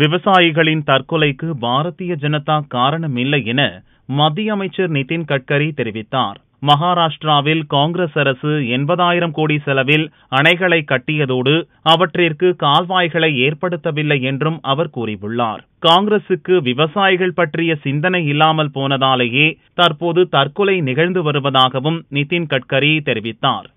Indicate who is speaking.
Speaker 1: விவசாயிகளின் தற்கொலைக்கு பாரதிய ஜனதா காரணம் இல்லை என மத்திய அமைச்சர் நிதின் கட்கரி தெரிவித்தார் மகாராஷ்டிராவில் காங்கிரஸ் அரசு எண்பதாயிரம் கோடி செலவில் அணைகளை கட்டியதோடு அவற்றிற்கு கால்வாய்களை ஏற்படுத்தவில்லை என்றும் அவர் கூறியுள்ளார் காங்கிரசுக்கு விவசாயிகள் பற்றிய சிந்தனை இல்லாமல் போனதாலேயே தற்போது தற்கொலை நிகழ்ந்து வருவதாகவும் நிதின் கட்கரி தெரிவித்தார்